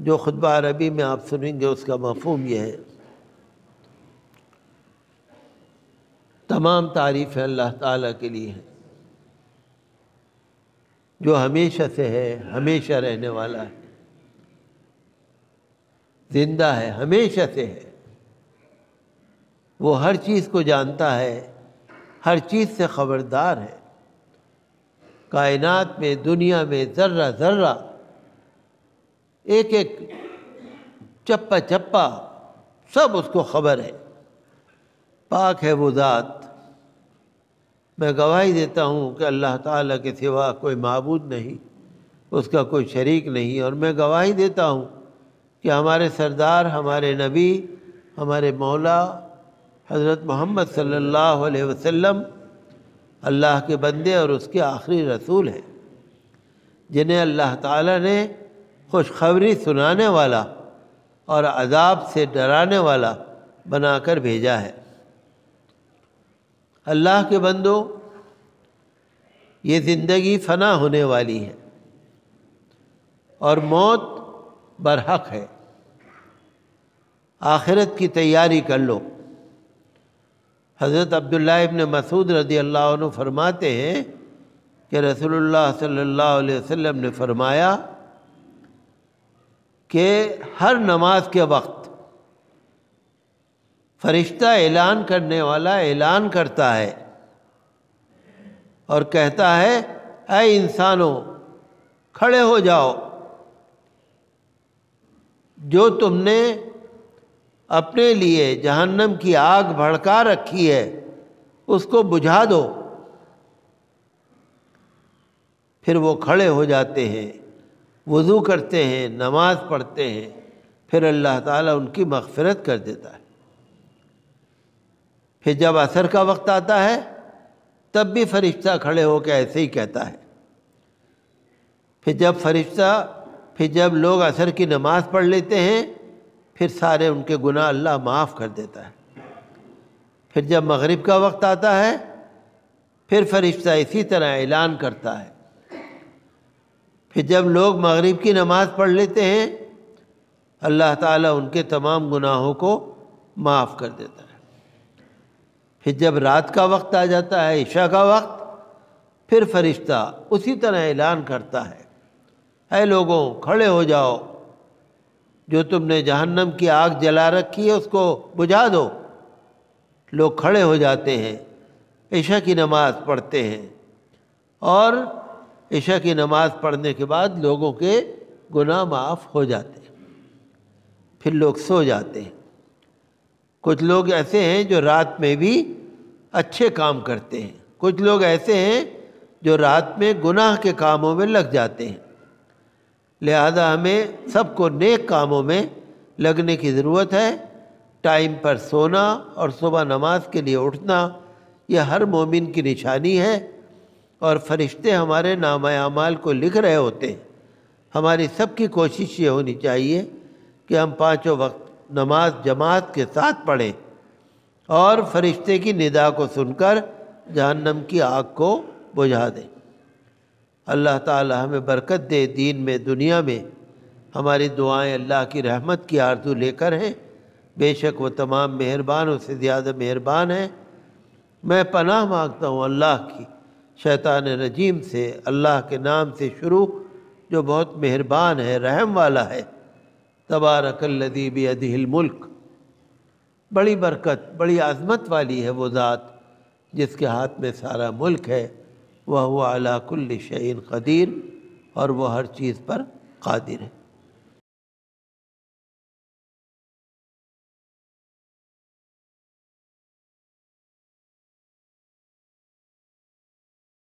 जो खुतबा अरबी में आप सुनेंगे उसका मफहम यह है तमाम तारीफ़ अल्लाह ताला के लिए हैं जो हमेशा से है हमेशा रहने वाला है जिंदा है हमेशा से है वो हर चीज़ को जानता है हर चीज़ से ख़बरदार है कायनात में दुनिया में ज़र्रा ज़र्रा एक एक चप्पा चप्पा सब उसको खबर है पाक है वो ज़ात मैं गवाही देता हूँ कि अल्लाह ताला के सिवा कोई मबूद नहीं उसका कोई शरीक नहीं और मैं गवाही देता हूँ कि हमारे सरदार हमारे नबी हमारे मौला हज़रत मोहम्मद सल्लल्लाहु अलैहि वसल्लम अल्लाह के बंदे और उसके आखिरी रसूल हैं जिन्हें अल्लाह ताला ने खुशखबरी सुनाने वाला और अजाब से डराने वाला बनाकर भेजा है अल्लाह के बंदो ये ज़िंदगी फना होने वाली है और मौत बरहक है आखिरत की तैयारी कर लो हज़रत अब्दुल्ला मसूद रदी अल्लाह फरमाते हैं कि रसूलुल्लाह सल्लल्लाहु अलैहि वसल्लम ने फरमाया कि हर नमाज के वक्त फरिश्ता ऐलान करने वाला ऐलान करता है और कहता है अ इंसानों खड़े हो जाओ जो तुमने अपने लिए जहन्नम की आग भड़का रखी है उसको बुझा दो फिर वो खड़े हो जाते हैं वज़ू करते हैं नमाज़ पढ़ते हैं फिर अल्लाह ताला उनकी मगफरत कर देता है फिर जब असर का वक्त आता है तब भी फरिश्ता खड़े होकर ऐसे ही कहता है फिर जब फरिश्ता फिर जब लोग असर की नमाज़ पढ़ लेते हैं फिर सारे उनके गुनाह अल्लाह माफ़ कर देता है फिर जब मगरिब का वक्त आता है फिर फरिश्ता इसी तरह ऐलान करता है फिर जब लोग मगरिब की नमाज़ पढ़ लेते हैं अल्लाह ताला उनके तमाम गुनाहों को माफ़ कर देता है फिर जब रात का वक्त आ जाता है ईशा का वक्त फिर फरिश्ता उसी तरह ऐलान करता है अः लोगों खड़े हो जाओ जो तुमने जहन्नम की आग जला रखी है उसको बुझा दो लोग खड़े हो जाते हैं ईशा की नमाज़ पढ़ते हैं और ईशा की नमाज पढ़ने के बाद लोगों के गुनाह माफ़ हो जाते फिर लोग सो जाते हैं कुछ लोग ऐसे हैं जो रात में भी अच्छे काम करते हैं कुछ लोग ऐसे हैं जो रात में गुनाह के कामों में लग जाते हैं लिहाजा हमें सबको नेक कामों में लगने की ज़रूरत है टाइम पर सोना और सुबह नमाज के लिए उठना यह हर मोमिन की निशानी है और फरिश्ते हमारे नाम अमाल को लिख रहे होते हैं हमारी सबकी कोशिश ये होनी चाहिए कि हम पाँचों वक्त नमाज जमात के साथ पढ़ें और फरिश्ते की निदा को सुनकर जहन्नम की आग को बुझा दें अल्लाह ताला हमें बरकत दे दीन में दुनिया में हमारी दुआएं अल्लाह की रहमत की आरजू लेकर हैं बेशक वो तमाम मेहरबान उससे ज़्यादा मेहरबान है मैं पनाह मांगता हूँ अल्लाह की शैतान रजीम से अल्लाह के नाम से शुरू जो बहुत मेहरबान है रहम वाला है तबारकल्लदी बदिल मुल्क बड़ी बरकत बड़ी आज़मत वाली है वो ज़ात जिसके हाथ में सारा मुल्क है वह हुआ अलाकुल्ल शैन कदीर और वह हर चीज़ पर कादिर है